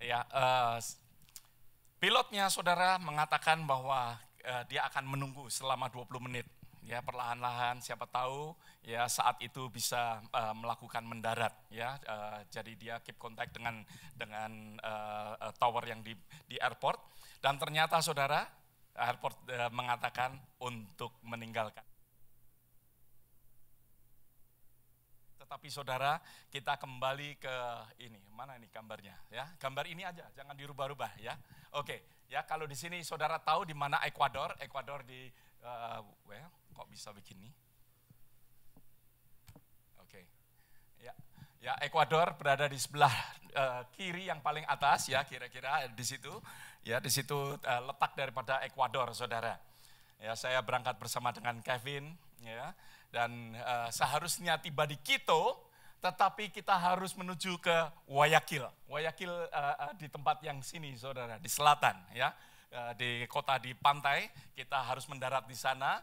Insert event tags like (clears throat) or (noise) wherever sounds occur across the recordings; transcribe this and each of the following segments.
Ya, uh, pilotnya saudara mengatakan bahwa uh, dia akan menunggu selama 20 menit. Ya, perlahan-lahan siapa tahu ya saat itu bisa uh, melakukan mendarat ya. Uh, jadi dia keep contact dengan dengan uh, uh, tower yang di di airport dan ternyata saudara airport uh, mengatakan untuk meninggalkan Tetapi saudara, kita kembali ke ini. Mana ini gambarnya ya? Gambar ini aja, jangan dirubah-rubah ya. Oke, ya kalau di sini saudara tahu di mana Ekuador, Ekuador di uh, well, kok bisa begini? Oke. Ya. Ya, Ekuador berada di sebelah uh, kiri yang paling atas ya, kira-kira di situ. Ya, di situ uh, letak daripada Ekuador, Saudara. Ya, saya berangkat bersama dengan Kevin ya dan uh, seharusnya tiba di Quito, tetapi kita harus menuju ke Wayakil. Wayakil uh, eh, eh, di tempat yang sini, saudara, di selatan, ya, uh, di kota di pantai. Kita harus mendarat di sana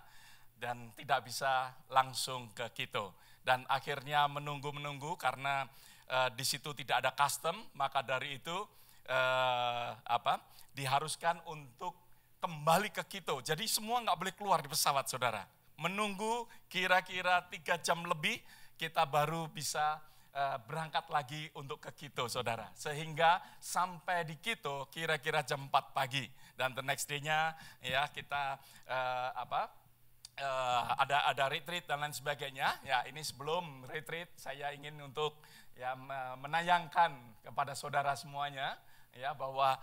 dan tidak bisa langsung ke Quito. Dan akhirnya menunggu-menunggu karena uh, di situ tidak ada custom, maka dari itu uh, apa diharuskan untuk kembali ke Quito. Jadi semua nggak boleh keluar di pesawat, saudara menunggu kira-kira tiga jam lebih kita baru bisa eh, berangkat lagi untuk ke Kito saudara. Sehingga sampai di Kito kira-kira jam 4 pagi. Dan the next day-nya ya kita uh, apa uh, ada ada retreat dan lain sebagainya. Ya ini sebelum retreat saya ingin untuk ya menayangkan kepada saudara semuanya ya bahwa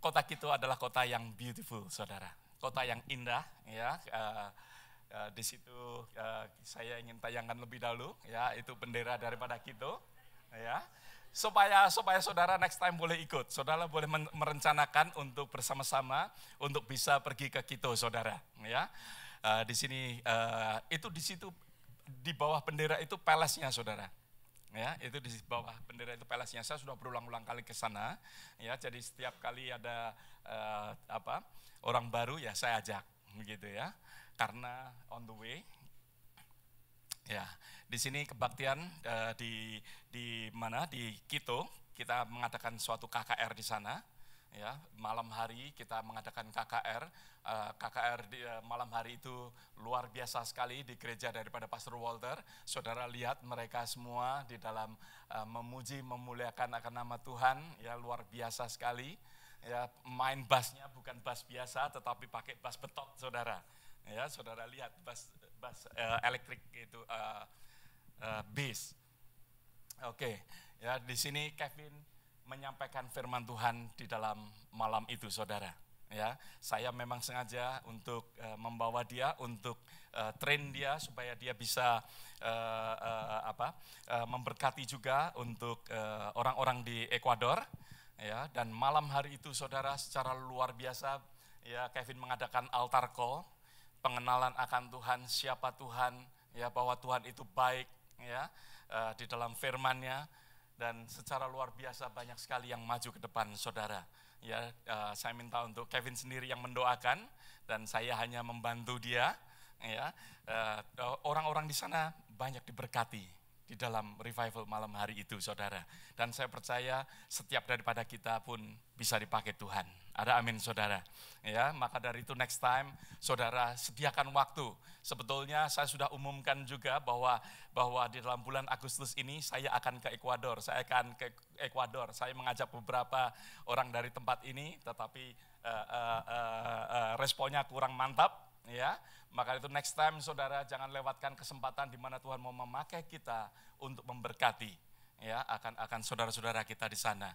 kota Kito adalah kota yang beautiful saudara. Kota yang indah ya. Uh, Uh, di situ uh, saya ingin tayangkan lebih dahulu ya itu bendera daripada kita ya supaya supaya saudara next time boleh ikut saudara boleh merencanakan untuk bersama-sama untuk bisa pergi ke kita saudara ya uh, di sini uh, itu di situ di bawah bendera itu pelasnya, saudara ya itu di bawah bendera itu pelasnya, saya sudah berulang-ulang kali ke sana ya jadi setiap kali ada uh, apa orang baru ya saya ajak begitu ya karena on the way. Ya, di sini kebaktian uh, di di mana di Kito kita mengadakan suatu KKR di sana. Ya, malam hari kita mengadakan KKR. Eh, KKR di, eh, malam hari itu luar biasa sekali di gereja daripada Pastor Walter. Saudara lihat mereka semua di dalam memuji memuliakan akan nama Tuhan, ya luar biasa sekali. Ya, main bassnya bukan bass biasa tetapi pakai bass betot, Saudara Ya, saudara lihat bus, bus uh, eh, elektrik itu uh, uh, bis. Oke, okay. ya di sini Kevin menyampaikan firman Tuhan di dalam malam itu, saudara. Ya, saya memang sengaja untuk uh, membawa dia untuk uh, train dia supaya dia bisa uh, uh, apa uh, memberkati juga untuk orang-orang uh, di Ekuador ya dan malam hari itu saudara secara luar biasa ya Kevin mengadakan altar call pengenalan akan Tuhan, siapa Tuhan, ya bahwa Tuhan itu baik, ya uh, di dalam firman-Nya dan secara luar biasa banyak sekali yang maju ke depan, saudara. Ya, uh, saya minta untuk Kevin sendiri yang mendoakan dan saya hanya membantu dia. Ya, eh, orang-orang di sana banyak diberkati di dalam revival malam hari itu, saudara. Dan saya percaya setiap daripada kita pun bisa dipakai Tuhan. Ada amin, saudara. Ya, maka dari itu next time, saudara sediakan waktu. Sebetulnya saya sudah umumkan juga bahwa bahwa di dalam bulan Agustus ini saya akan ke Ekuador. Saya akan ke Ekuador. Saya mengajak beberapa orang dari tempat ini, tetapi uh, uh, uh, uh, responnya kurang mantap. Ya, maka itu next time saudara jangan lewatkan kesempatan di mana Tuhan mau memakai kita untuk memberkati ya akan akan saudara-saudara kita di sana.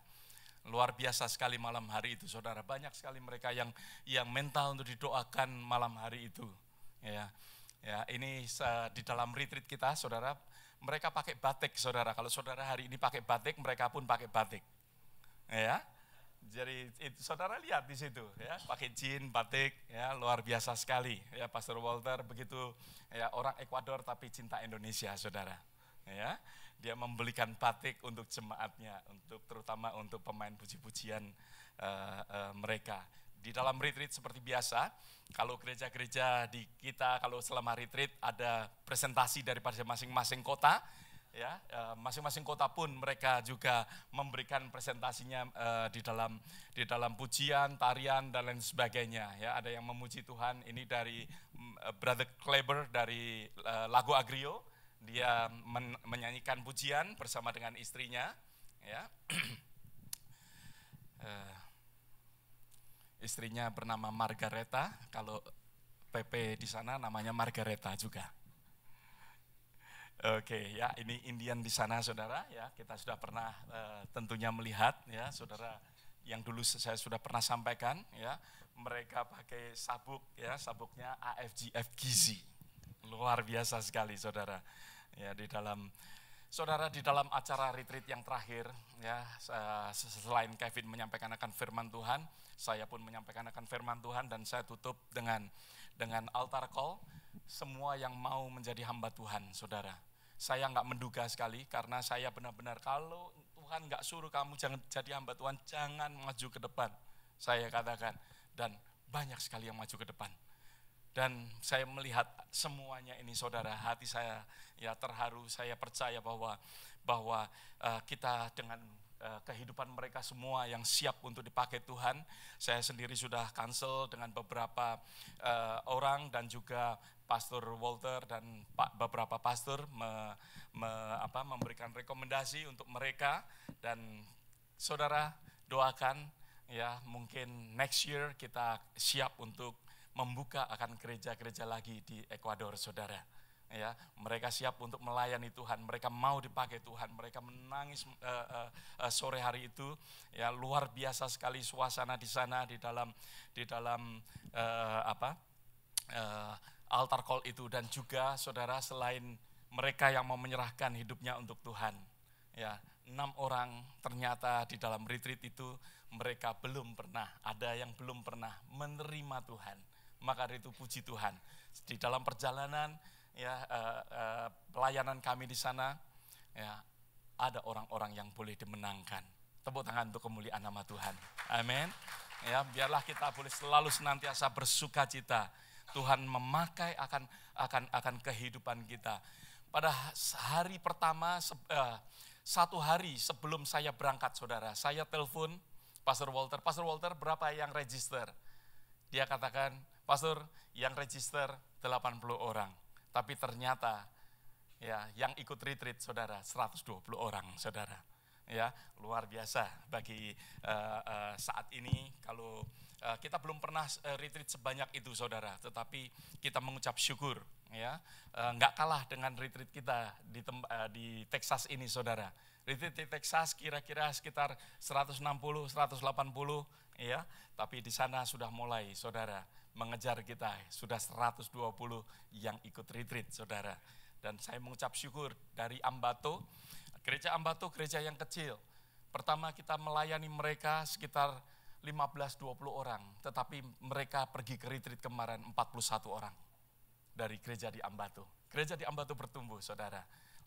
Luar biasa sekali malam hari itu saudara. Banyak sekali mereka yang yang mental untuk didoakan malam hari itu. Ya. Ya, ini di dalam retreat kita saudara, mereka pakai batik saudara. Kalau saudara hari ini pakai batik, mereka pun pakai batik. Ya. Jadi itu, saudara lihat di situ ya, pakai jin, batik ya, luar biasa sekali ya Pastor Walter begitu ya orang Ekuador tapi cinta Indonesia saudara. Ya, dia membelikan batik untuk jemaatnya, untuk terutama untuk pemain puji-pujian uh, uh, mereka. Di dalam retreat seperti biasa, kalau gereja-gereja di kita kalau selama retreat ada presentasi daripada masing-masing kota, ya eh, masing-masing kota pun mereka juga memberikan presentasinya eh, di dalam di dalam pujian, tarian dan lain sebagainya ya ada yang memuji Tuhan ini dari mm, eh, Brother Kleber dari uh, Agrio dia men menyanyikan pujian bersama dengan istrinya ya (clears throat) istrinya bernama Margareta kalau PP di sana namanya Margareta juga Oke, okay, ya ini Indian di sana saudara, ya kita sudah pernah uh, tentunya melihat ya saudara yang dulu saya sudah pernah sampaikan ya mereka pakai sabuk ya sabuknya AFGF Gizi luar biasa sekali saudara ya di dalam saudara di dalam acara retreat yang terakhir ya selain Kevin menyampaikan akan firman Tuhan saya pun menyampaikan akan firman Tuhan dan saya tutup dengan dengan altar call semua yang mau menjadi hamba Tuhan, saudara. Saya nggak menduga sekali karena saya benar-benar kalau Tuhan nggak suruh kamu jangan jadi hamba Tuhan, jangan maju ke depan. Saya katakan dan banyak sekali yang maju ke depan. Dan saya melihat semuanya ini saudara, hati saya ya terharu, saya percaya bahwa bahwa uh, kita dengan Eh, kehidupan mereka semua yang siap untuk dipakai Tuhan. Saya sendiri sudah cancel dengan beberapa uh, orang dan juga Pastor Walter dan beberapa pastor me, me, apa, memberikan rekomendasi untuk mereka dan saudara doakan ya mungkin next year kita siap untuk membuka akan gereja-gereja lagi di Ekuador saudara ya mereka siap untuk melayani Tuhan mereka mau dipakai Tuhan mereka menangis uh, uh, sore hari itu ya luar biasa sekali suasana di sana di dalam di dalam uh, apa uh, altar call itu dan juga saudara selain mereka yang mau menyerahkan hidupnya untuk Tuhan ya enam orang ternyata di dalam retreat itu mereka belum pernah ada yang belum pernah menerima Tuhan maka dari itu puji Tuhan di dalam perjalanan ya uh, uh, pelayanan kami di sana ya ada orang-orang yang boleh dimenangkan. Tepuk tangan untuk kemuliaan nama Tuhan. Amin. Ya, biarlah kita boleh selalu senantiasa bersuka cita. Tuhan memakai akan akan akan kehidupan kita. Pada hari pertama eh, satu hari sebelum saya berangkat, saudara, saya telepon Pastor Walter. Pastor Walter, berapa yang register? Dia katakan, Pastor, yang register 80 orang. Tapi ternyata ya yang ikut retreat saudara 120 orang saudara. Ya, luar biasa bagi uh, uh, saat ini kalau uh, kita belum pernah uh, retreat sebanyak itu saudara, tetapi kita mengucap syukur ya. Uh, kalah dengan retreat kita di uh, di Texas ini saudara. Retreat di Texas kira-kira sekitar 160 180 ya, tapi di sana sudah mulai saudara mengejar kita. Sudah 120 yang ikut retreat, saudara. Dan saya mengucap syukur dari Ambato, gereja Ambato gereja yang kecil. Pertama kita melayani mereka sekitar 15-20 orang, tetapi mereka pergi ke retreat kemarin 41 orang dari gereja di Ambato. Gereja di Ambato bertumbuh, saudara.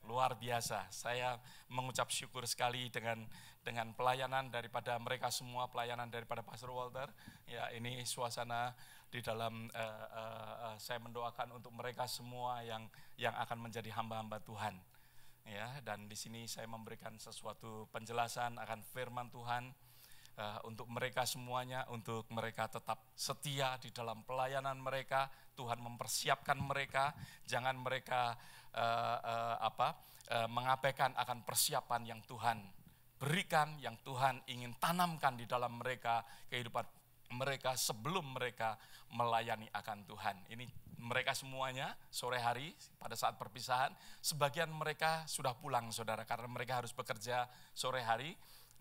Luar biasa. Saya mengucap syukur sekali dengan dengan pelayanan daripada mereka semua, pelayanan daripada Pastor Walter. Ya, ini suasana di dalam uh, uh, saya mendoakan untuk mereka semua yang yang akan menjadi hamba-hamba Tuhan. Ya, dan di sini saya memberikan sesuatu penjelasan akan firman Tuhan uh, untuk mereka semuanya untuk mereka tetap setia di dalam pelayanan mereka, Tuhan mempersiapkan mereka, jangan mereka uh, uh, apa? Uh, mengabaikan akan persiapan yang Tuhan berikan yang Tuhan ingin tanamkan di dalam mereka kehidupan mereka sebelum mereka melayani akan Tuhan. Ini mereka semuanya sore hari pada saat perpisahan, sebagian mereka sudah pulang saudara karena mereka harus bekerja sore hari.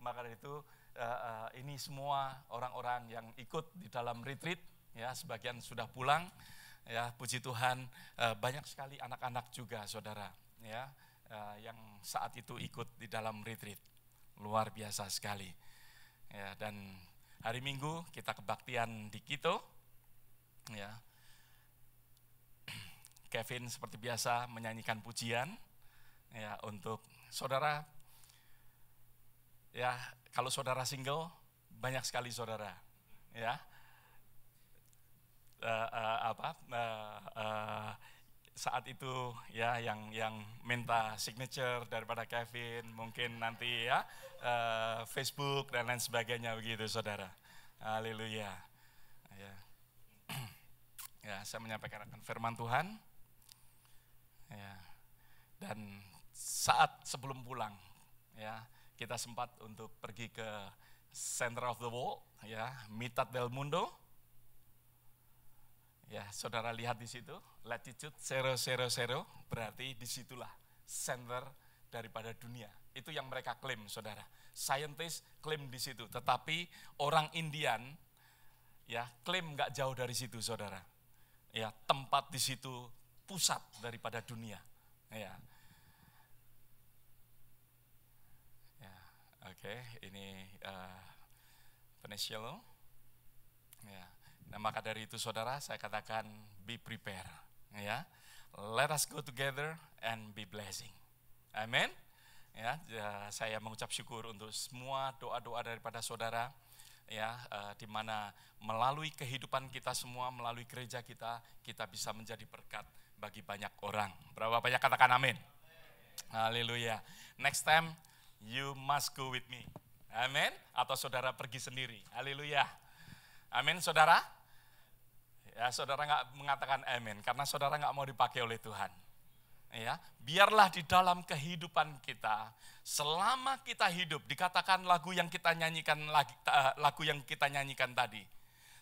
Maka dari itu eh, eh, ini semua orang-orang yang ikut di dalam retreat ya sebagian sudah pulang ya puji Tuhan eh, banyak sekali anak-anak juga saudara ya yang saat itu ikut di dalam retreat. Luar biasa sekali. Ya, dan Hari Minggu kita kebaktian di Kito. Ya. (clears throat) Kevin seperti biasa menyanyikan pujian ya untuk saudara ya kalau saudara single banyak sekali saudara ya uh, uh, apa uh, uh, saat itu ya yang yang minta signature daripada Kevin mungkin nanti ya uh, Facebook dan lain sebagainya begitu saudara Haleluya ya (clears throat) ya saya menyampaikan akan firman Tuhan ya dan saat sebelum pulang ya kita sempat untuk pergi ke Center of the World ya Mitad del Mundo ya saudara lihat di situ latitude 000 berarti disitulah center daripada dunia. Itu yang mereka klaim, saudara. Scientist klaim di situ, tetapi orang Indian ya klaim nggak jauh dari situ, saudara. Ya tempat di situ pusat daripada dunia. Ya. ya Oke, okay, ini uh, eh, loh. Ya. Nah, maka dari itu saudara, saya katakan be prepared Ya. Let us go together and be blessing. Amin. Ya, ya, saya mengucap syukur untuk semua doa-doa daripada saudara ya uh, di mana melalui kehidupan kita semua melalui gereja kita kita bisa menjadi berkat bagi banyak orang. Berapa banyak katakan amin. Haleluya. Next time you must go with me. Amin. Atau saudara pergi sendiri. Haleluya. Amin, saudara. Ya, saudara nggak mengatakan amin karena saudara nggak mau dipakai oleh Tuhan. Ya, biarlah di dalam kehidupan kita selama kita hidup dikatakan lagu yang kita nyanyikan lagu yang kita nyanyikan tadi.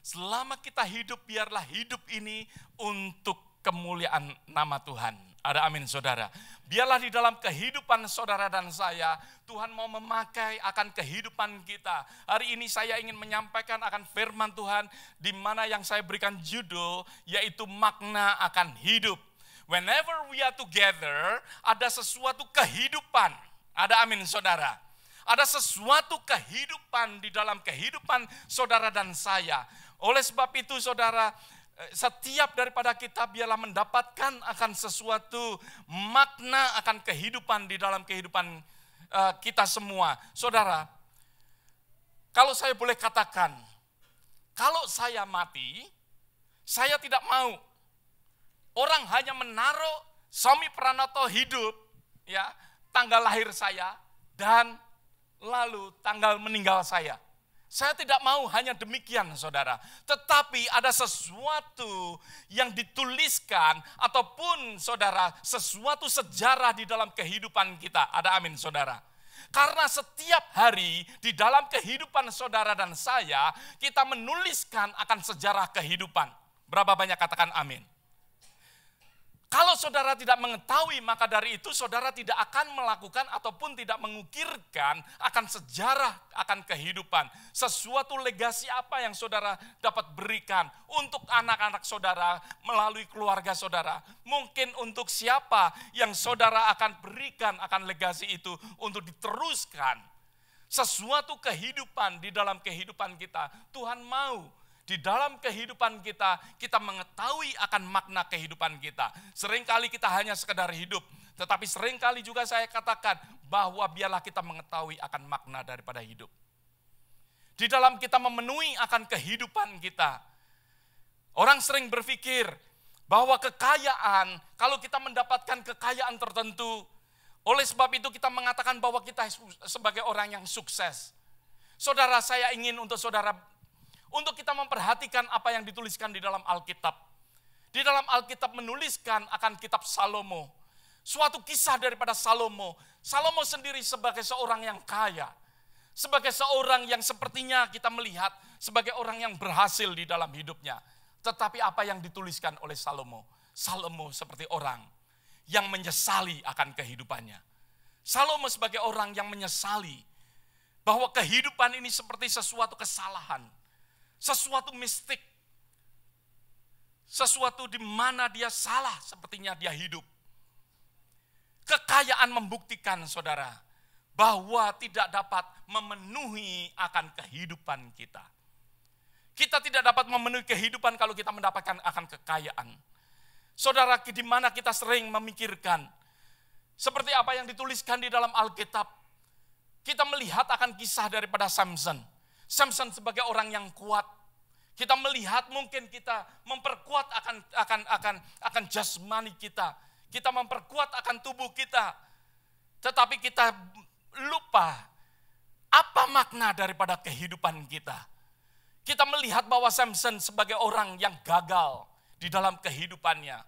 Selama kita hidup biarlah hidup ini untuk kemuliaan nama Tuhan. Ada amin saudara. Biarlah di dalam kehidupan saudara dan saya, Tuhan mau memakai akan kehidupan kita. Hari ini saya ingin menyampaikan akan firman Tuhan, di mana yang saya berikan judul, yaitu makna akan hidup. Whenever we are together, ada sesuatu kehidupan. Ada amin saudara ada sesuatu kehidupan di dalam kehidupan saudara dan saya. Oleh sebab itu, saudara, Eh, setiap daripada kita biarlah mendapatkan akan sesuatu makna akan kehidupan di dalam kehidupan eh, kita semua. Saudara, kalau saya boleh katakan, kalau saya mati, saya tidak mau orang hanya menaruh suami Pranoto hidup, ya, tanggal lahir saya dan lalu tanggal meninggal saya. Saya tidak mau hanya demikian, saudara. Tetapi ada sesuatu yang dituliskan, ataupun saudara, sesuatu sejarah di dalam kehidupan kita. Ada amin, saudara. Karena setiap hari di dalam kehidupan saudara dan saya, kita menuliskan akan sejarah kehidupan. Berapa banyak katakan amin? Kalau saudara tidak mengetahui, maka dari itu saudara tidak akan melakukan ataupun tidak mengukirkan akan sejarah, akan kehidupan. Sesuatu legasi apa yang saudara dapat berikan untuk anak-anak saudara melalui keluarga saudara. Mungkin untuk siapa yang saudara akan berikan akan legasi itu untuk diteruskan. Sesuatu kehidupan di dalam kehidupan kita, Tuhan mau di dalam kehidupan kita, kita mengetahui akan makna kehidupan kita. Seringkali kita hanya sekedar hidup, tetapi seringkali juga saya katakan bahwa biarlah kita mengetahui akan makna daripada hidup. Di dalam kita memenuhi akan kehidupan kita. Orang sering berpikir bahwa kekayaan, kalau kita mendapatkan kekayaan tertentu, oleh sebab itu kita mengatakan bahwa kita sebagai orang yang sukses. Saudara saya ingin untuk saudara untuk kita memperhatikan apa yang dituliskan di dalam Alkitab. Di dalam Alkitab menuliskan akan kitab Salomo. Suatu kisah daripada Salomo. Salomo sendiri sebagai seorang yang kaya. Sebagai seorang yang sepertinya kita melihat sebagai orang yang berhasil di dalam hidupnya. Tetapi apa yang dituliskan oleh Salomo? Salomo seperti orang yang menyesali akan kehidupannya. Salomo sebagai orang yang menyesali bahwa kehidupan ini seperti sesuatu kesalahan sesuatu mistik, sesuatu di mana dia salah, sepertinya dia hidup. Kekayaan membuktikan, saudara, bahwa tidak dapat memenuhi akan kehidupan kita. Kita tidak dapat memenuhi kehidupan kalau kita mendapatkan akan kekayaan. Saudara, di mana kita sering memikirkan, seperti apa yang dituliskan di dalam Alkitab, kita melihat akan kisah daripada Samson. Samson sebagai orang yang kuat, kita melihat mungkin kita memperkuat akan akan akan akan jasmani kita. Kita memperkuat akan tubuh kita. Tetapi kita lupa apa makna daripada kehidupan kita. Kita melihat bahwa Samson sebagai orang yang gagal di dalam kehidupannya.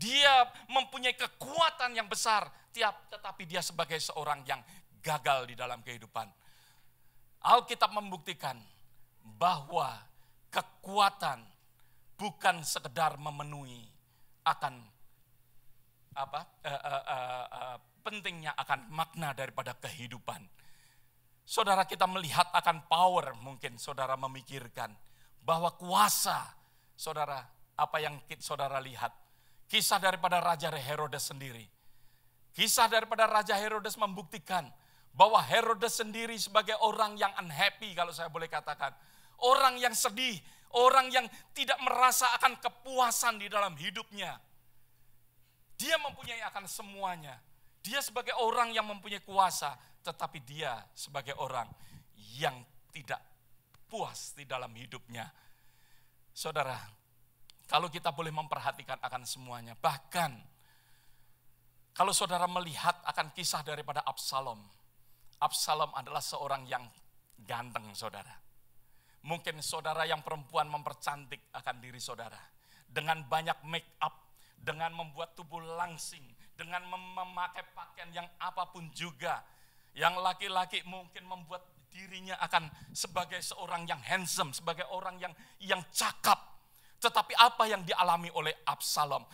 Dia mempunyai kekuatan yang besar, tiap tetapi dia sebagai seorang yang gagal di dalam kehidupan. Alkitab membuktikan bahwa kekuatan bukan sekedar memenuhi akan apa uh, uh, uh, uh, pentingnya akan makna daripada kehidupan. Saudara kita melihat akan power mungkin saudara memikirkan bahwa kuasa saudara apa yang saudara lihat kisah daripada raja Herodes sendiri. Kisah daripada raja Herodes membuktikan bahwa Herodes sendiri sebagai orang yang unhappy kalau saya boleh katakan orang yang sedih, orang yang tidak merasa akan kepuasan di dalam hidupnya. Dia mempunyai akan semuanya. Dia sebagai orang yang mempunyai kuasa, tetapi dia sebagai orang yang tidak puas di dalam hidupnya. Saudara, kalau kita boleh memperhatikan akan semuanya, bahkan kalau saudara melihat akan kisah daripada Absalom, Absalom adalah seorang yang ganteng, saudara. Mungkin saudara yang perempuan mempercantik akan diri saudara. Dengan banyak make up, dengan membuat tubuh langsing, dengan mem memakai pakaian yang apapun juga. Yang laki-laki mungkin membuat dirinya akan sebagai seorang yang handsome, sebagai orang yang yang cakap. Tetapi apa yang dialami oleh Absalom?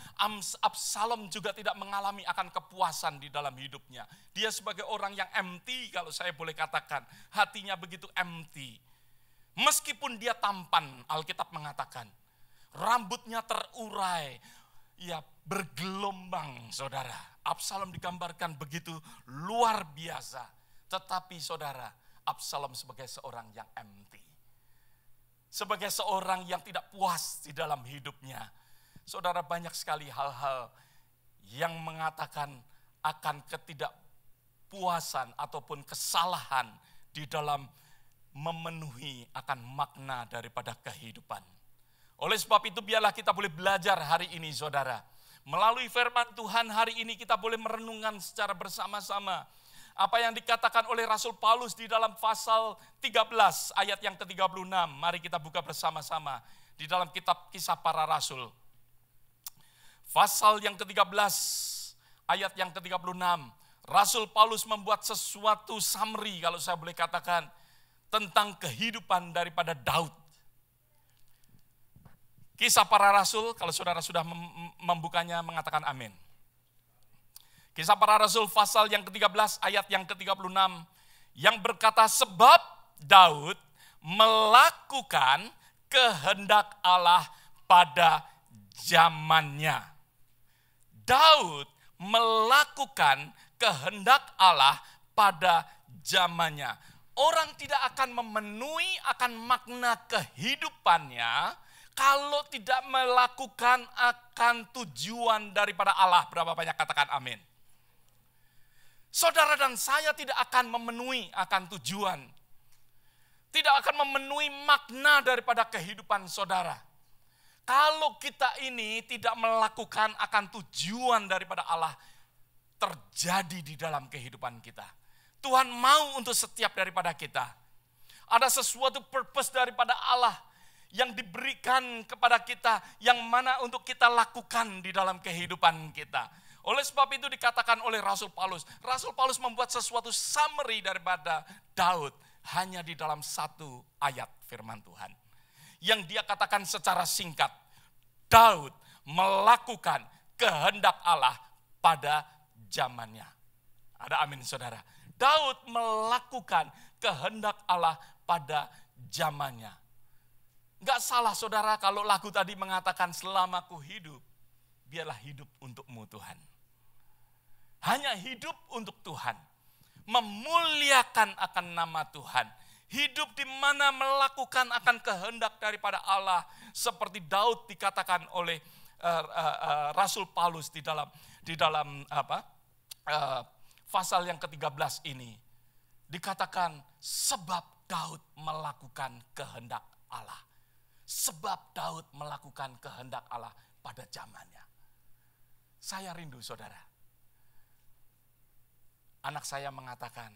Absalom juga tidak mengalami akan kepuasan di dalam hidupnya. Dia sebagai orang yang empty kalau saya boleh katakan. Hatinya begitu empty. Meskipun dia tampan, Alkitab mengatakan, rambutnya terurai, ya bergelombang saudara. Absalom digambarkan begitu luar biasa. Tetapi saudara, Absalom sebagai seorang yang empty. Sebagai seorang yang tidak puas di dalam hidupnya. Saudara banyak sekali hal-hal yang mengatakan akan ketidakpuasan ataupun kesalahan di dalam memenuhi akan makna daripada kehidupan. Oleh sebab itu biarlah kita boleh belajar hari ini saudara. Melalui firman Tuhan hari ini kita boleh merenungkan secara bersama-sama apa yang dikatakan oleh Rasul Paulus di dalam pasal 13 ayat yang ke-36. Mari kita buka bersama-sama di dalam kitab kisah para rasul. Pasal yang ke-13 ayat yang ke-36. Rasul Paulus membuat sesuatu samri kalau saya boleh katakan tentang kehidupan daripada Daud. Kisah para rasul, kalau saudara sudah membukanya mengatakan amin. Kisah para rasul pasal yang ke-13 ayat yang ke-36 yang berkata sebab Daud melakukan kehendak Allah pada zamannya. Daud melakukan kehendak Allah pada zamannya orang tidak akan memenuhi akan makna kehidupannya kalau tidak melakukan akan tujuan daripada Allah. Berapa banyak katakan amin. Saudara dan saya tidak akan memenuhi akan tujuan. Tidak akan memenuhi makna daripada kehidupan saudara. Kalau kita ini tidak melakukan akan tujuan daripada Allah terjadi di dalam kehidupan kita Tuhan mau untuk setiap daripada kita. Ada sesuatu purpose daripada Allah yang diberikan kepada kita, yang mana untuk kita lakukan di dalam kehidupan kita. Oleh sebab itu dikatakan oleh Rasul Paulus. Rasul Paulus membuat sesuatu summary daripada Daud hanya di dalam satu ayat firman Tuhan. Yang dia katakan secara singkat, Daud melakukan kehendak Allah pada zamannya. Ada amin saudara. Daud melakukan kehendak Allah pada zamannya. Enggak salah saudara kalau lagu tadi mengatakan selamaku hidup, biarlah hidup untukmu Tuhan. Hanya hidup untuk Tuhan. Memuliakan akan nama Tuhan. Hidup di mana melakukan akan kehendak daripada Allah. Seperti Daud dikatakan oleh uh, uh, uh, Rasul Paulus di dalam di dalam apa uh, pasal yang ke-13 ini dikatakan sebab Daud melakukan kehendak Allah. Sebab Daud melakukan kehendak Allah pada zamannya. Saya rindu saudara. Anak saya mengatakan,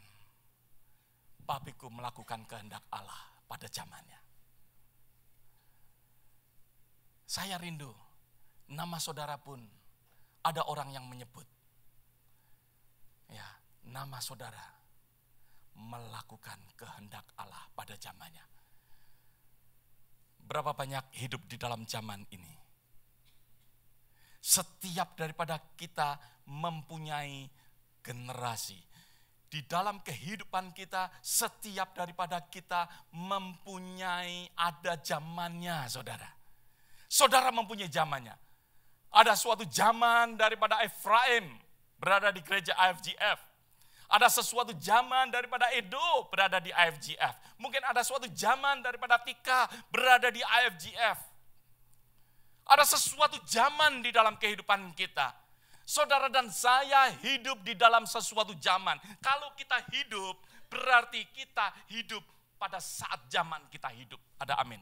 papiku melakukan kehendak Allah pada zamannya. Saya rindu, nama saudara pun ada orang yang menyebut ya nama saudara melakukan kehendak Allah pada zamannya. Berapa banyak hidup di dalam zaman ini? Setiap daripada kita mempunyai generasi. Di dalam kehidupan kita, setiap daripada kita mempunyai ada zamannya, saudara. Saudara mempunyai zamannya. Ada suatu zaman daripada Efraim, berada di gereja IFGF. Ada sesuatu zaman daripada Edo berada di IFGF. Mungkin ada suatu zaman daripada Tika berada di IFGF. Ada sesuatu zaman di dalam kehidupan kita. Saudara dan saya hidup di dalam sesuatu zaman. Kalau kita hidup, berarti kita hidup pada saat zaman kita hidup. Ada amin.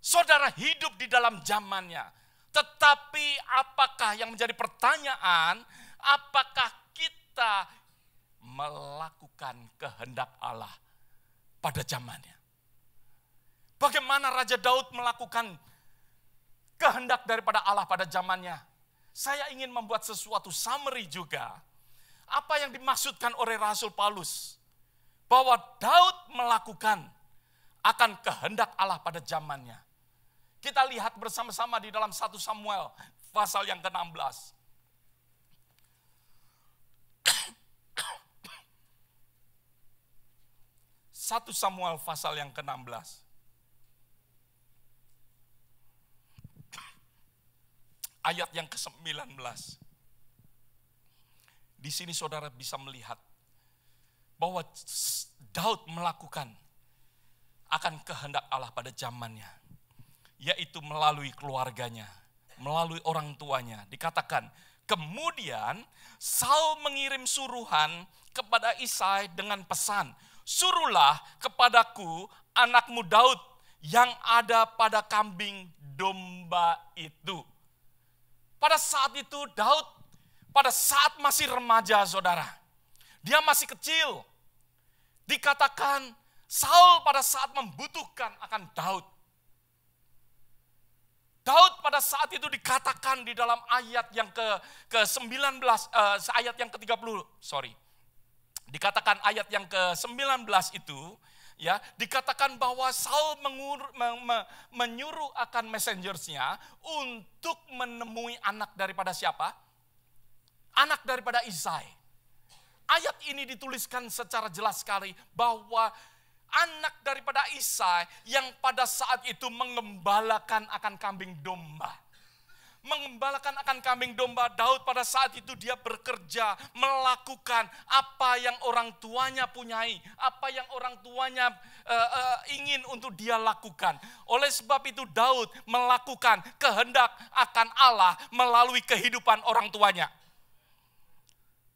Saudara hidup di dalam zamannya tetapi apakah yang menjadi pertanyaan, apakah kita melakukan kehendak Allah pada zamannya? Bagaimana Raja Daud melakukan kehendak daripada Allah pada zamannya? Saya ingin membuat sesuatu summary juga. Apa yang dimaksudkan oleh Rasul Paulus? Bahwa Daud melakukan akan kehendak Allah pada zamannya. Kita lihat bersama-sama di dalam 1 Samuel pasal yang ke-16. Satu Samuel pasal yang ke-16. Ayat yang ke-19. Di sini saudara bisa melihat bahwa Daud melakukan akan kehendak Allah pada zamannya yaitu melalui keluarganya, melalui orang tuanya. Dikatakan, kemudian Saul mengirim suruhan kepada Isai dengan pesan, "Suruhlah kepadaku anakmu Daud yang ada pada kambing domba itu." Pada saat itu Daud pada saat masih remaja saudara. Dia masih kecil. Dikatakan Saul pada saat membutuhkan akan Daud. Daud pada saat itu dikatakan di dalam ayat yang ke ke 19 uh, eh, ayat yang ke-30, sorry. Dikatakan ayat yang ke-19 itu ya dikatakan bahwa Saul mengur, me, me, menyuruh akan messengersnya untuk menemui anak daripada siapa? Anak daripada Isai. Ayat ini dituliskan secara jelas sekali bahwa anak daripada Isa yang pada saat itu mengembalakan akan kambing domba. Mengembalakan akan kambing domba Daud pada saat itu dia bekerja melakukan apa yang orang tuanya punyai, apa yang orang tuanya uh, uh, ingin untuk dia lakukan. Oleh sebab itu Daud melakukan kehendak akan Allah melalui kehidupan orang tuanya.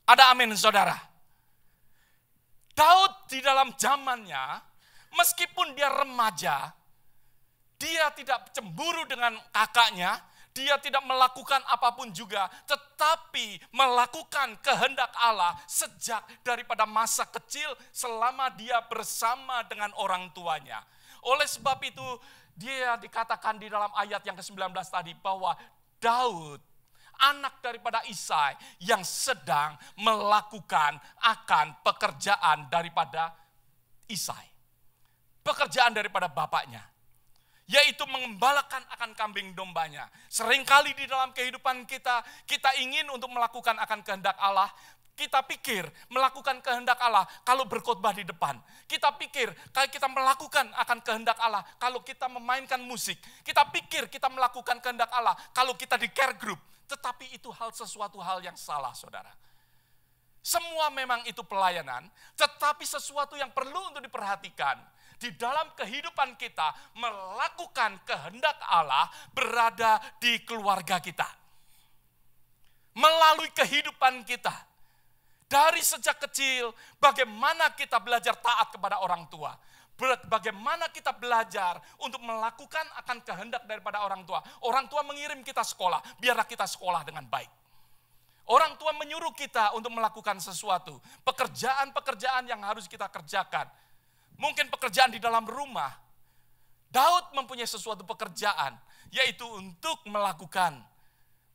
Ada amin saudara. Daud di dalam zamannya Meskipun dia remaja, dia tidak cemburu dengan kakaknya, dia tidak melakukan apapun juga, tetapi melakukan kehendak Allah sejak daripada masa kecil selama dia bersama dengan orang tuanya. Oleh sebab itu, dia dikatakan di dalam ayat yang ke-19 tadi bahwa Daud anak daripada Isai yang sedang melakukan akan pekerjaan daripada Isai pekerjaan daripada bapaknya. Yaitu mengembalakan akan kambing dombanya. Seringkali di dalam kehidupan kita, kita ingin untuk melakukan akan kehendak Allah, kita pikir melakukan kehendak Allah kalau berkhotbah di depan. Kita pikir kalau kita melakukan akan kehendak Allah kalau kita memainkan musik. Kita pikir kita melakukan kehendak Allah kalau kita di care group. Tetapi itu hal sesuatu hal yang salah, saudara. Semua memang itu pelayanan, tetapi sesuatu yang perlu untuk diperhatikan di dalam kehidupan kita melakukan kehendak Allah berada di keluarga kita. Melalui kehidupan kita. Dari sejak kecil bagaimana kita belajar taat kepada orang tua. Bagaimana kita belajar untuk melakukan akan kehendak daripada orang tua. Orang tua mengirim kita sekolah, biarlah kita sekolah dengan baik. Orang tua menyuruh kita untuk melakukan sesuatu, pekerjaan-pekerjaan yang harus kita kerjakan mungkin pekerjaan di dalam rumah. Daud mempunyai sesuatu pekerjaan, yaitu untuk melakukan,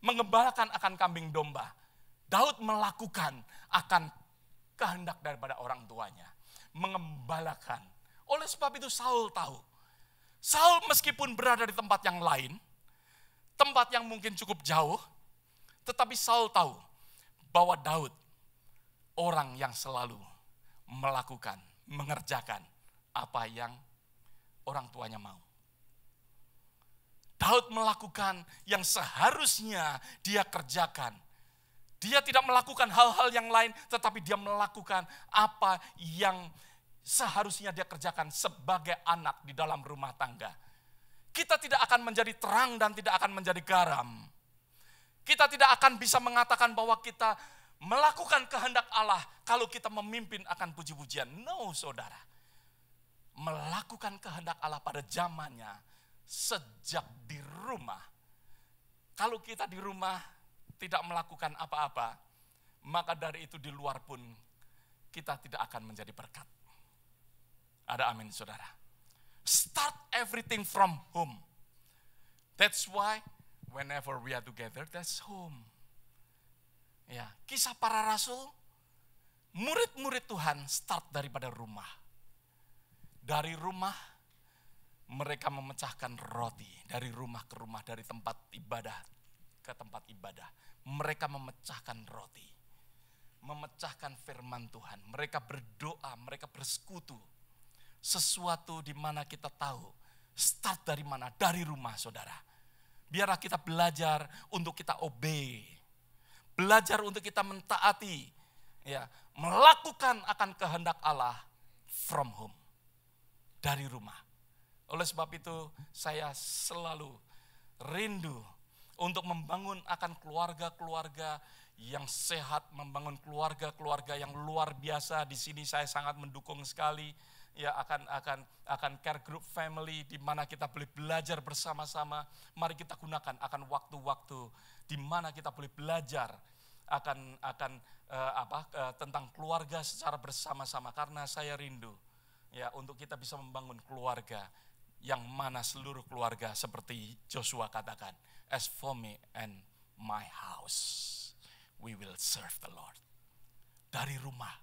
mengembalakan akan kambing domba. Daud melakukan akan kehendak daripada orang tuanya. Mengembalakan. Oleh sebab itu Saul tahu. Saul meskipun berada di tempat yang lain, tempat yang mungkin cukup jauh, tetapi Saul tahu bahwa Daud orang yang selalu melakukan, mengerjakan apa yang orang tuanya mau. Daud melakukan yang seharusnya dia kerjakan. Dia tidak melakukan hal-hal yang lain, tetapi dia melakukan apa yang seharusnya dia kerjakan sebagai anak di dalam rumah tangga. Kita tidak akan menjadi terang dan tidak akan menjadi garam. Kita tidak akan bisa mengatakan bahwa kita melakukan kehendak Allah kalau kita memimpin akan puji-pujian. No, saudara melakukan kehendak Allah pada zamannya sejak di rumah. Kalau kita di rumah tidak melakukan apa-apa, maka dari itu di luar pun kita tidak akan menjadi berkat. Ada amin saudara. Start everything from home. That's why whenever we are together, that's home. Ya, kisah para rasul, murid-murid Tuhan start daripada rumah dari rumah mereka memecahkan roti dari rumah ke rumah, dari tempat ibadah ke tempat ibadah. Mereka memecahkan roti, memecahkan firman Tuhan. Mereka berdoa, mereka bersekutu. Sesuatu di mana kita tahu, start dari mana? Dari rumah, saudara. Biarlah kita belajar untuk kita obey. Belajar untuk kita mentaati. ya Melakukan akan kehendak Allah from home dari rumah. Oleh sebab itu, saya selalu rindu untuk membangun akan keluarga-keluarga yang sehat, membangun keluarga-keluarga yang luar biasa. Di sini saya sangat mendukung sekali ya akan akan akan care group family di mana kita boleh belajar bersama-sama. Mari kita gunakan akan waktu-waktu di mana kita boleh belajar akan akan uh, apa uh, tentang keluarga secara bersama-sama karena saya rindu ya untuk kita bisa membangun keluarga yang mana seluruh keluarga seperti Joshua katakan, as for me and my house, we will serve the Lord. Dari rumah,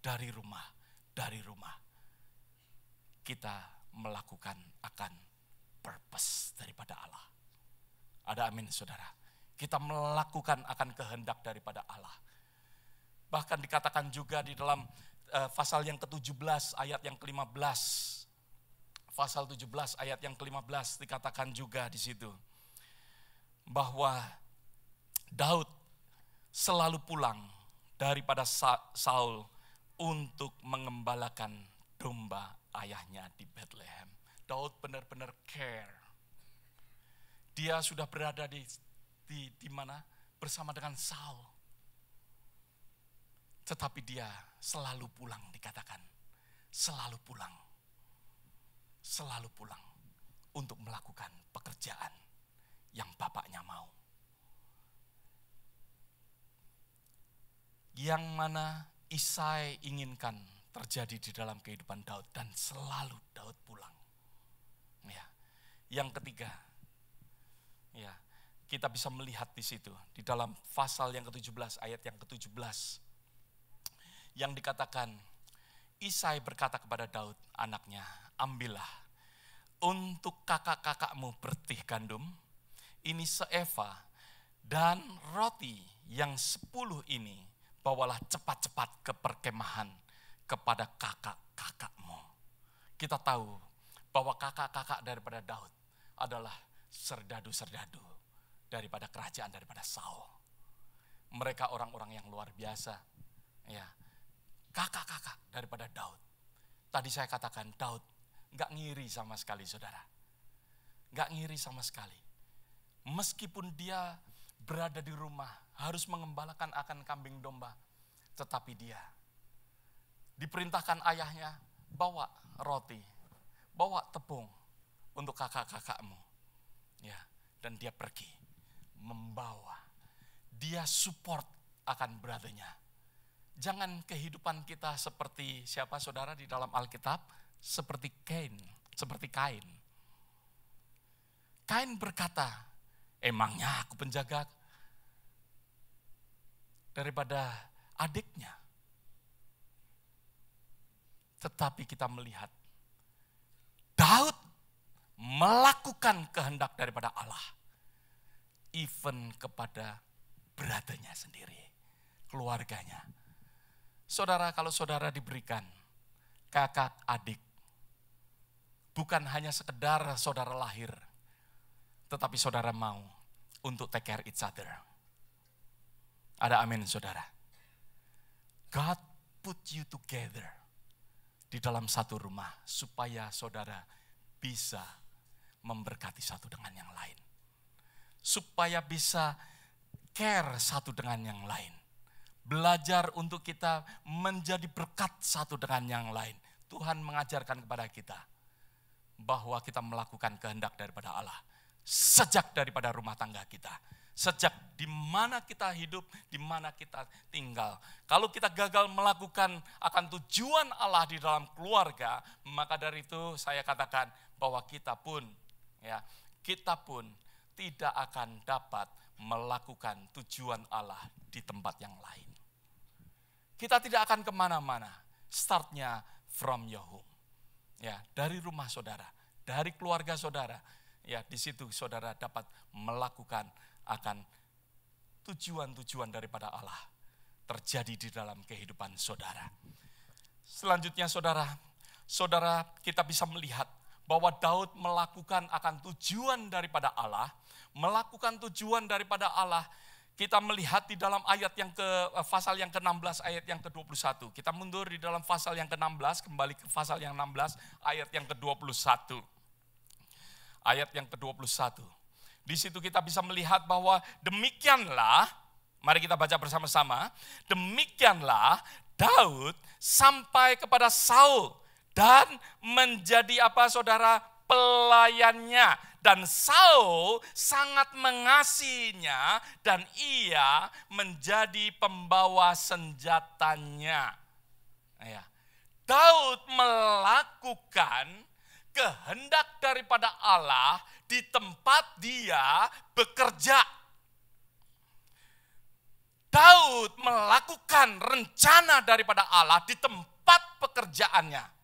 dari rumah, dari rumah, kita melakukan akan purpose daripada Allah. Ada amin saudara. Kita melakukan akan kehendak daripada Allah. Bahkan dikatakan juga di dalam pasal eh, yang ke-17 ayat yang ke-15. Pasal 17 ayat yang ke-15 dikatakan juga di situ bahwa Daud selalu pulang daripada Saul untuk mengembalakan domba ayahnya di Bethlehem. Daud benar-benar care. Dia sudah berada di di, di mana bersama dengan Saul tetapi dia selalu pulang dikatakan. Selalu pulang. Selalu pulang untuk melakukan pekerjaan yang bapaknya mau. Yang mana Isai inginkan terjadi di dalam kehidupan Daud dan selalu Daud pulang. Ya. Yang ketiga, ya, kita bisa melihat di situ di dalam pasal yang ke-17 ayat yang ke-17 yang dikatakan Isai berkata kepada Daud anaknya, ambillah untuk kakak-kakakmu bertih gandum, ini seeva dan roti yang sepuluh ini bawalah cepat-cepat ke perkemahan kepada kakak-kakakmu. Kita tahu bahwa kakak-kakak daripada Daud adalah serdadu-serdadu daripada kerajaan daripada Saul. Mereka orang-orang yang luar biasa. Ya, kakak-kakak daripada Daud. Tadi saya katakan Daud nggak ngiri sama sekali saudara. Nggak ngiri sama sekali. Meskipun dia berada di rumah harus mengembalakan akan kambing domba. Tetapi dia diperintahkan ayahnya bawa roti, bawa tepung untuk kakak-kakakmu. Ya, dan dia pergi membawa. Dia support akan beradanya. Jangan kehidupan kita seperti siapa saudara di dalam Alkitab, seperti Kain, seperti Kain. Kain berkata, emangnya aku penjaga daripada adiknya. Tetapi kita melihat Daud melakukan kehendak daripada Allah. Even kepada beradanya sendiri, keluarganya. Saudara, kalau saudara diberikan kakak adik, bukan hanya sekedar saudara lahir, tetapi saudara mau untuk take care each other. Ada amin saudara. God put you together di dalam satu rumah supaya saudara bisa memberkati satu dengan yang lain. Supaya bisa care satu dengan yang lain belajar untuk kita menjadi berkat satu dengan yang lain. Tuhan mengajarkan kepada kita bahwa kita melakukan kehendak daripada Allah sejak daripada rumah tangga kita. Sejak di mana kita hidup, di mana kita tinggal. Kalau kita gagal melakukan akan tujuan Allah di dalam keluarga, maka dari itu saya katakan bahwa kita pun ya, kita pun tidak akan dapat melakukan tujuan Allah di tempat yang lain. Kita tidak akan kemana-mana. Startnya from your home. Ya, dari rumah saudara, dari keluarga saudara. Ya, di situ saudara dapat melakukan akan tujuan-tujuan daripada Allah terjadi di dalam kehidupan saudara. Selanjutnya saudara, saudara kita bisa melihat bahwa Daud melakukan akan tujuan daripada Allah, melakukan tujuan daripada Allah kita melihat di dalam ayat yang ke pasal eh, yang ke-16 ayat yang ke-21. Kita mundur di dalam pasal yang ke-16 kembali ke pasal yang 16 ayat yang ke-21. Ayat yang ke-21. Di situ kita bisa melihat bahwa demikianlah mari kita baca bersama-sama. Demikianlah Daud sampai kepada Saul dan menjadi apa saudara pelayannya dan Saul sangat mengasihinya dan ia menjadi pembawa senjatanya. Nah ya, Daud melakukan kehendak daripada Allah di tempat dia bekerja. Daud melakukan rencana daripada Allah di tempat pekerjaannya.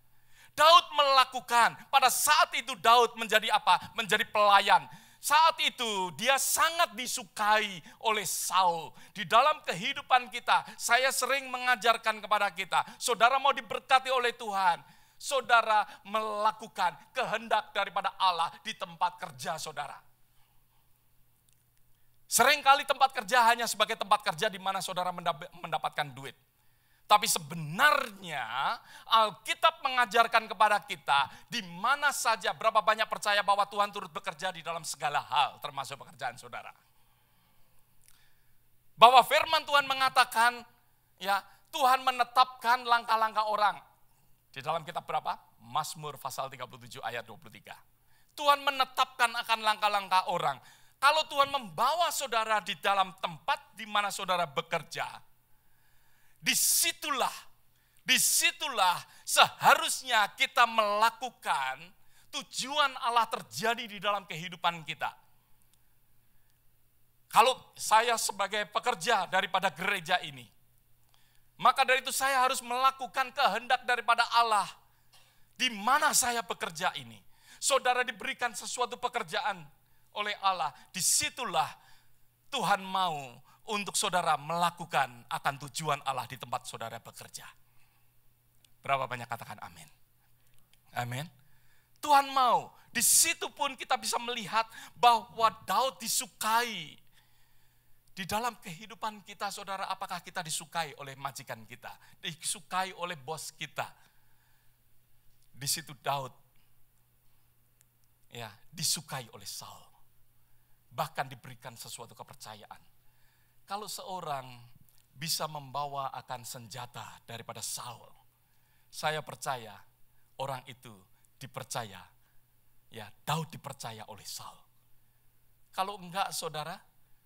Daud melakukan. Pada saat itu Daud menjadi apa? Menjadi pelayan. Saat itu dia sangat disukai oleh Saul. Di dalam kehidupan kita, saya sering mengajarkan kepada kita, saudara mau diberkati oleh Tuhan, saudara melakukan kehendak daripada Allah di tempat kerja saudara. Seringkali tempat kerja hanya sebagai tempat kerja di mana saudara mendapatkan duit. Tapi sebenarnya Alkitab mengajarkan kepada kita di mana saja berapa banyak percaya bahwa Tuhan turut bekerja di dalam segala hal termasuk pekerjaan saudara. Bahwa firman Tuhan mengatakan ya Tuhan menetapkan langkah-langkah orang. Di dalam kitab berapa? Mazmur pasal 37 ayat 23. Tuhan menetapkan akan langkah-langkah orang. Kalau Tuhan membawa saudara di dalam tempat di mana saudara bekerja, Disitulah, disitulah seharusnya kita melakukan tujuan Allah terjadi di dalam kehidupan kita. Kalau saya sebagai pekerja daripada gereja ini, maka dari itu saya harus melakukan kehendak daripada Allah di mana saya bekerja ini. Saudara diberikan sesuatu pekerjaan oleh Allah, disitulah Tuhan mau untuk saudara melakukan akan tujuan Allah di tempat saudara bekerja. Berapa banyak katakan amin. Amin. Tuhan mau, di situ pun kita bisa melihat bahwa Daud disukai. Di dalam kehidupan kita saudara, apakah kita disukai oleh majikan kita? Disukai oleh bos kita? Di situ Daud ya disukai oleh Saul. Bahkan diberikan sesuatu kepercayaan kalau seorang bisa membawa akan senjata daripada Saul, saya percaya orang itu dipercaya. Ya, Daud dipercaya oleh Saul. Kalau enggak saudara,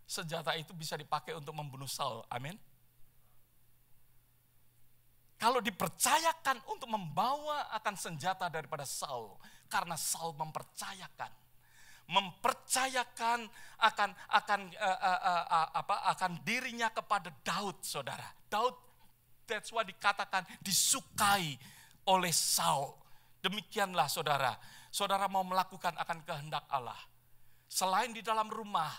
senjata itu bisa dipakai untuk membunuh Saul. Amin. Kalau dipercayakan untuk membawa akan senjata daripada Saul, karena Saul mempercayakan mempercayakan akan akan uh, uh, uh, uh, apa akan dirinya kepada Daud, Saudara. Daud that's why dikatakan disukai oleh Saul. Demikianlah Saudara. Saudara mau melakukan akan kehendak Allah. Selain di dalam rumah,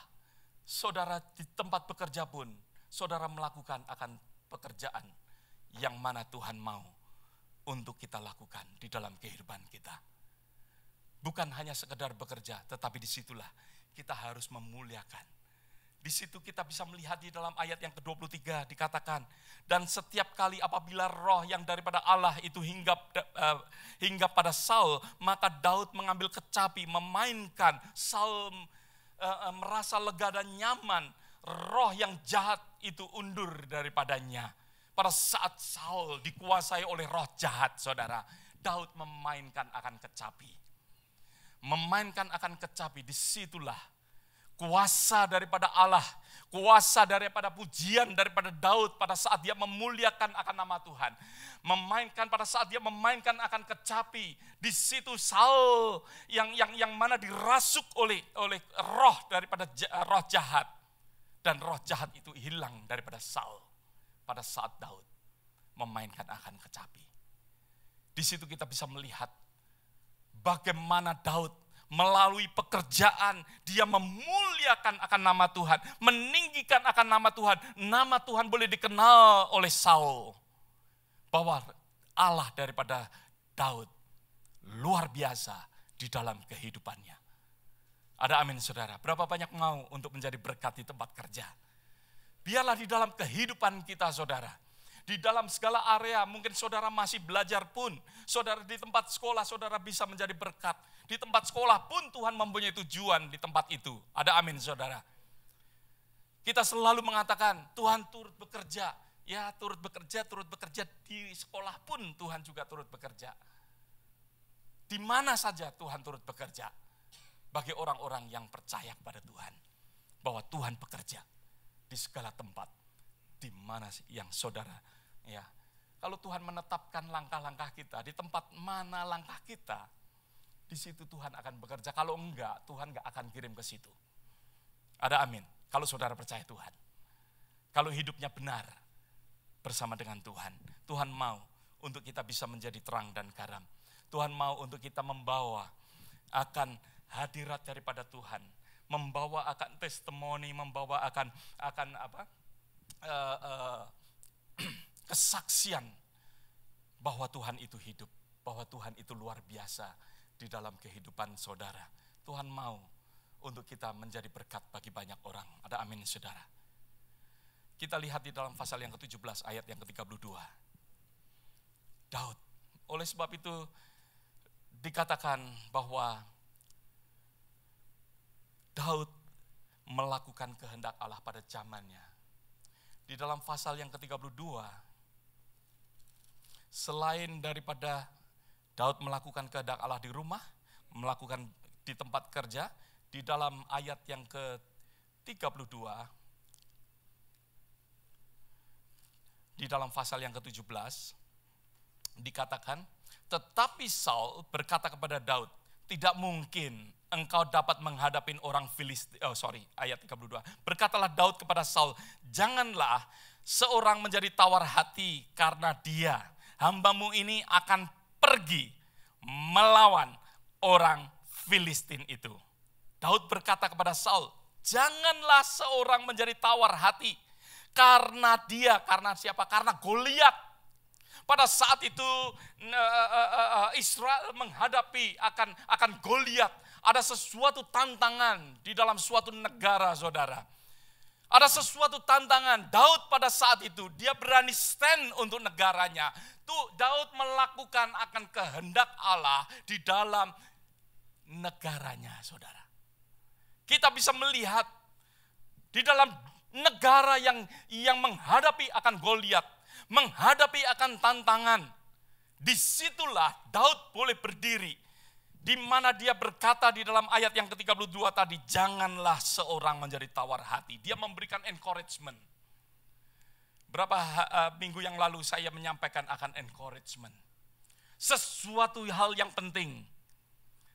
Saudara di tempat bekerja pun Saudara melakukan akan pekerjaan yang mana Tuhan mau untuk kita lakukan di dalam kehidupan kita. Bukan hanya sekedar bekerja, tetapi disitulah kita harus memuliakan. Di situ kita bisa melihat di dalam ayat yang ke-23 dikatakan, dan setiap kali apabila roh yang daripada Allah itu hinggap uh, hinggap pada Saul, maka Daud mengambil kecapi, memainkan Saul uh, merasa lega dan nyaman, roh yang jahat itu undur daripadanya. Pada saat Saul dikuasai oleh roh jahat, Saudara, Daud memainkan akan kecapi memainkan akan kecapi, disitulah kuasa daripada Allah, kuasa daripada pujian daripada Daud pada saat dia memuliakan akan nama Tuhan. Memainkan pada saat dia memainkan akan kecapi. Di situ Saul yang yang yang mana dirasuk oleh oleh roh daripada roh jahat. Dan roh jahat itu hilang daripada Saul pada saat Daud memainkan akan kecapi. Di situ kita bisa melihat bagaimana Daud melalui pekerjaan dia memuliakan akan nama Tuhan, meninggikan akan nama Tuhan. Nama Tuhan boleh dikenal oleh Saul bahwa Allah daripada Daud luar biasa di dalam kehidupannya. Ada amin saudara. Berapa banyak mau untuk menjadi berkat di tempat kerja? Biarlah di dalam kehidupan kita saudara di dalam segala area, mungkin saudara masih belajar pun, saudara di tempat sekolah, saudara bisa menjadi berkat. Di tempat sekolah pun Tuhan mempunyai tujuan di tempat itu. Ada amin saudara. Kita selalu mengatakan, Tuhan turut bekerja. Ya turut bekerja, turut bekerja. Di sekolah pun Tuhan juga turut bekerja. Di mana saja Tuhan turut bekerja. Bagi orang-orang yang percaya kepada Tuhan. Bahwa Tuhan bekerja di segala tempat. Di mana yang saudara Ya. Kalau Tuhan menetapkan langkah-langkah kita, di tempat mana langkah kita, di situ Tuhan akan bekerja. Kalau enggak, Tuhan enggak akan kirim ke situ. Ada amin. Kalau saudara percaya Tuhan. Kalau hidupnya benar bersama dengan Tuhan. Tuhan mau untuk kita bisa menjadi terang dan garam. Tuhan mau untuk kita membawa akan hadirat daripada Tuhan, membawa akan testimoni, membawa akan akan apa? Uh, uh, kesaksian bahwa Tuhan itu hidup, bahwa Tuhan itu luar biasa di dalam kehidupan saudara. Tuhan mau untuk kita menjadi berkat bagi banyak orang. Ada amin saudara. Kita lihat di dalam pasal yang ke-17 ayat yang ke-32. Daud. Oleh sebab itu dikatakan bahwa Daud melakukan kehendak Allah pada zamannya. Di dalam pasal yang ke-32 selain daripada Daud melakukan kehendak Allah di rumah, melakukan di tempat kerja, di dalam ayat yang ke-32, di dalam pasal yang ke-17, dikatakan, tetapi Saul berkata kepada Daud, tidak mungkin engkau dapat menghadapi orang Filistin. Oh sorry, ayat 32. Berkatalah Daud kepada Saul, janganlah seorang menjadi tawar hati karena dia hambamu ini akan pergi melawan orang Filistin itu. Daud berkata kepada Saul, janganlah seorang menjadi tawar hati karena dia, karena siapa? Karena Goliat. Pada saat itu eh, eh, eh, Israel menghadapi akan akan Goliat. Ada sesuatu tantangan di dalam suatu negara, saudara ada sesuatu tantangan. Daud pada saat itu dia berani stand untuk negaranya. Tuh Daud melakukan akan kehendak Allah di dalam negaranya, Saudara. Kita bisa melihat di dalam negara yang yang menghadapi akan Goliat, menghadapi akan tantangan. Disitulah Daud boleh berdiri di mana dia berkata di dalam ayat yang ke-32 tadi, janganlah seorang menjadi tawar hati. Dia memberikan encouragement. Berapa uh, minggu yang lalu saya menyampaikan akan encouragement. Sesuatu hal yang penting.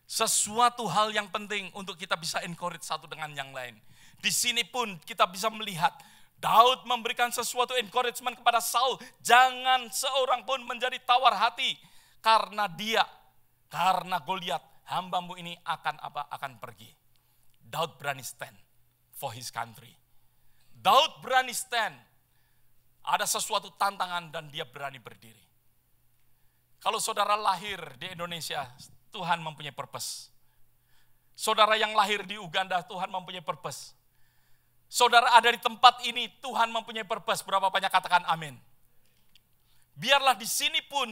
Sesuatu hal yang penting untuk kita bisa encourage satu dengan yang lain. Di sini pun kita bisa melihat Daud memberikan sesuatu encouragement kepada Saul. Jangan seorang pun menjadi tawar hati karena dia karena Goliat, hambamu ini akan apa? Akan pergi. Daud berani stand for his country. Daud berani stand. Ada sesuatu tantangan dan dia berani berdiri. Kalau saudara lahir di Indonesia, Tuhan mempunyai purpose. Saudara yang lahir di Uganda, Tuhan mempunyai purpose. Saudara ada di tempat ini, Tuhan mempunyai purpose. Berapa banyak katakan amin. Biarlah di sini pun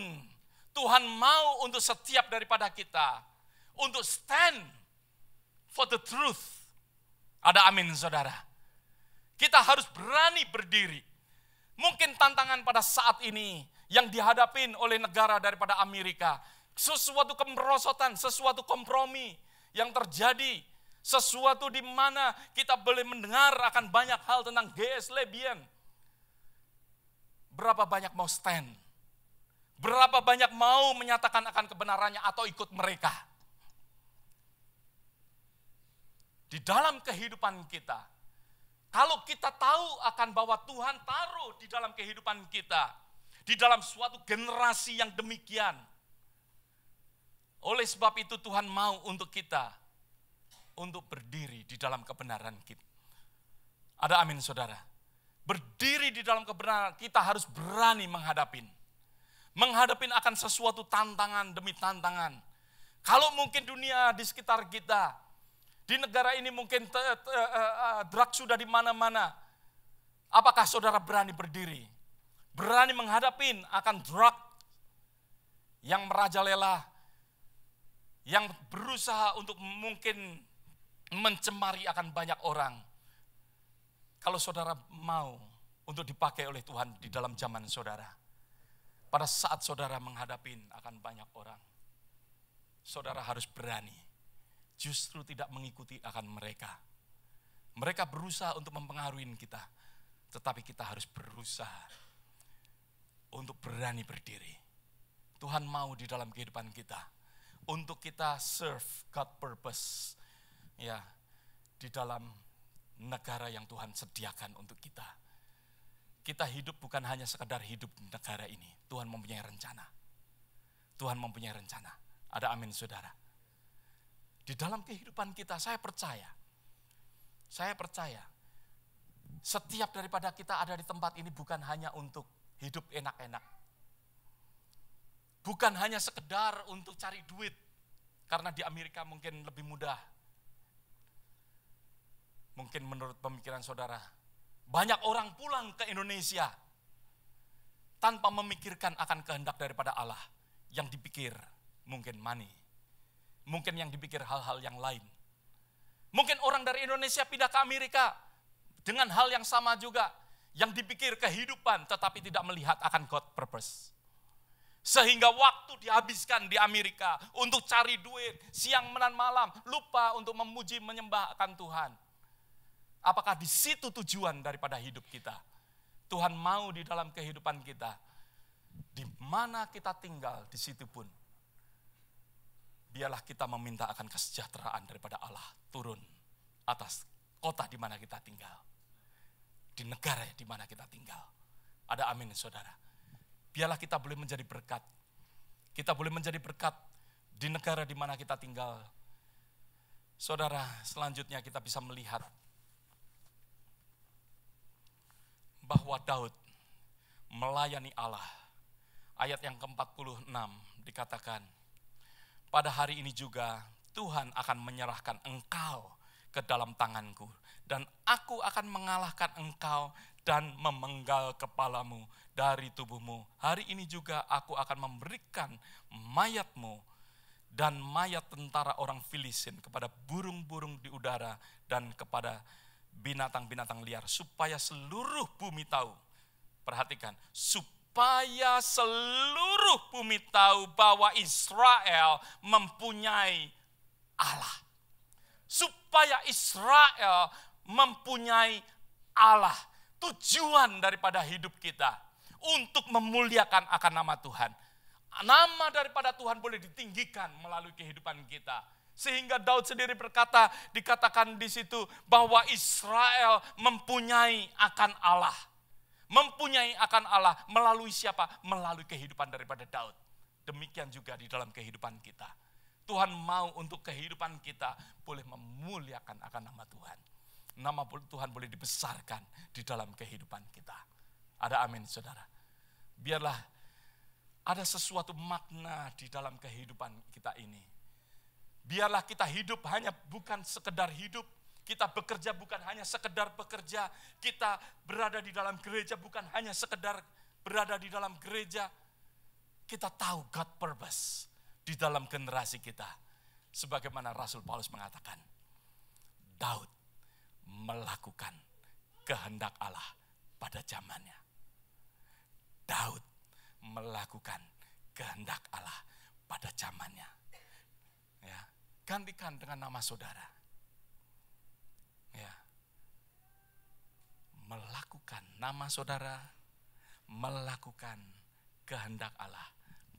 Tuhan mau untuk setiap daripada kita untuk stand for the truth. Ada amin saudara. Kita harus berani berdiri. Mungkin tantangan pada saat ini yang dihadapin oleh negara daripada Amerika. Sesuatu kemerosotan, sesuatu kompromi yang terjadi. Sesuatu di mana kita boleh mendengar akan banyak hal tentang GS Lebian. Berapa banyak mau stand Berapa banyak mau menyatakan akan kebenarannya atau ikut mereka. Di dalam kehidupan kita, kalau kita tahu akan bahwa Tuhan taruh di dalam kehidupan kita, di dalam suatu generasi yang demikian, oleh sebab itu Tuhan mau untuk kita untuk berdiri di dalam kebenaran kita. Ada amin saudara. Berdiri di dalam kebenaran kita harus berani menghadapin menghadapi akan sesuatu tantangan demi tantangan. Kalau mungkin dunia di sekitar kita, di negara ini mungkin te, te, uh, eh, eh, eh, drug sudah di mana-mana. Apakah saudara berani berdiri? Berani menghadapi akan drug yang merajalela, yang berusaha untuk mungkin mencemari akan banyak orang. Kalau saudara mau untuk dipakai oleh Tuhan di dalam zaman saudara. Pada saat saudara menghadapin akan banyak orang, saudara harus berani. Justru tidak mengikuti akan mereka. Mereka berusaha untuk mempengaruhi kita, tetapi kita harus berusaha untuk berani berdiri. Tuhan mau di dalam kehidupan kita untuk kita serve God purpose ya di dalam negara yang Tuhan sediakan untuk kita kita hidup bukan hanya sekedar hidup di negara ini. Tuhan mempunyai rencana. Tuhan mempunyai rencana. Ada amin saudara. Di dalam kehidupan kita saya percaya. Saya percaya. Setiap daripada kita ada di tempat ini bukan hanya untuk hidup enak-enak. Bukan hanya sekedar untuk cari duit. Karena di Amerika mungkin lebih mudah. Mungkin menurut pemikiran saudara, banyak orang pulang ke Indonesia tanpa memikirkan akan kehendak daripada Allah. Yang dipikir mungkin money. Mungkin yang dipikir hal-hal yang lain. Mungkin orang dari Indonesia pindah ke Amerika dengan hal yang sama juga. Yang dipikir kehidupan tetapi tidak melihat akan God purpose. Sehingga waktu dihabiskan di Amerika untuk cari duit, siang menan malam, lupa untuk memuji menyembah akan Tuhan Apakah di situ tujuan daripada hidup kita? Tuhan mau di dalam kehidupan kita. Di mana kita tinggal, di situ pun. Biarlah kita meminta akan kesejahteraan daripada Allah turun atas kota di mana kita tinggal. Di negara di mana kita tinggal. Ada amin saudara. Biarlah kita boleh menjadi berkat. Kita boleh menjadi berkat di negara di mana kita tinggal. Saudara, selanjutnya kita bisa melihat bahwa Daud melayani Allah. Ayat yang ke-46 dikatakan, pada hari ini juga Tuhan akan menyerahkan engkau ke dalam tanganku dan aku akan mengalahkan engkau dan memenggal kepalamu dari tubuhmu. Hari ini juga aku akan memberikan mayatmu dan mayat tentara orang Filistin kepada burung-burung di udara dan kepada binatang-binatang liar supaya seluruh bumi tahu. Perhatikan, supaya seluruh bumi tahu bahwa Israel mempunyai Allah. Supaya Israel mempunyai Allah. Tujuan daripada hidup kita untuk memuliakan akan nama Tuhan. Nama daripada Tuhan boleh ditinggikan melalui kehidupan kita sehingga Daud sendiri berkata, dikatakan di situ bahwa Israel mempunyai akan Allah. Mempunyai akan Allah melalui siapa? Melalui kehidupan daripada Daud. Demikian juga di dalam kehidupan kita. Tuhan mau untuk kehidupan kita boleh memuliakan akan nama Tuhan. Nama Tuhan boleh dibesarkan di dalam kehidupan kita. Ada amin saudara. Biarlah ada sesuatu makna di dalam kehidupan kita ini Biarlah kita hidup hanya bukan sekedar hidup, kita bekerja bukan hanya sekedar bekerja, kita berada di dalam gereja bukan hanya sekedar berada di dalam gereja. Kita tahu God purpose di dalam generasi kita. Sebagaimana Rasul Paulus mengatakan, Daud melakukan kehendak Allah pada zamannya. Daud melakukan kehendak Allah pada zamannya. Ya gantikan dengan nama saudara. Ya. Melakukan nama saudara, melakukan kehendak Allah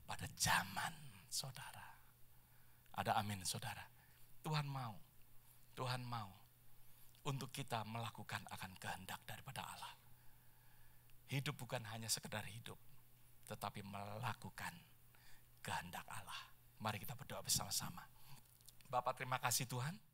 pada zaman saudara. Ada amin saudara. Tuhan mau, Tuhan mau untuk kita melakukan akan kehendak daripada Allah. Hidup bukan hanya sekedar hidup, tetapi melakukan kehendak Allah. Mari kita berdoa bersama-sama. Bapak terima kasih Tuhan.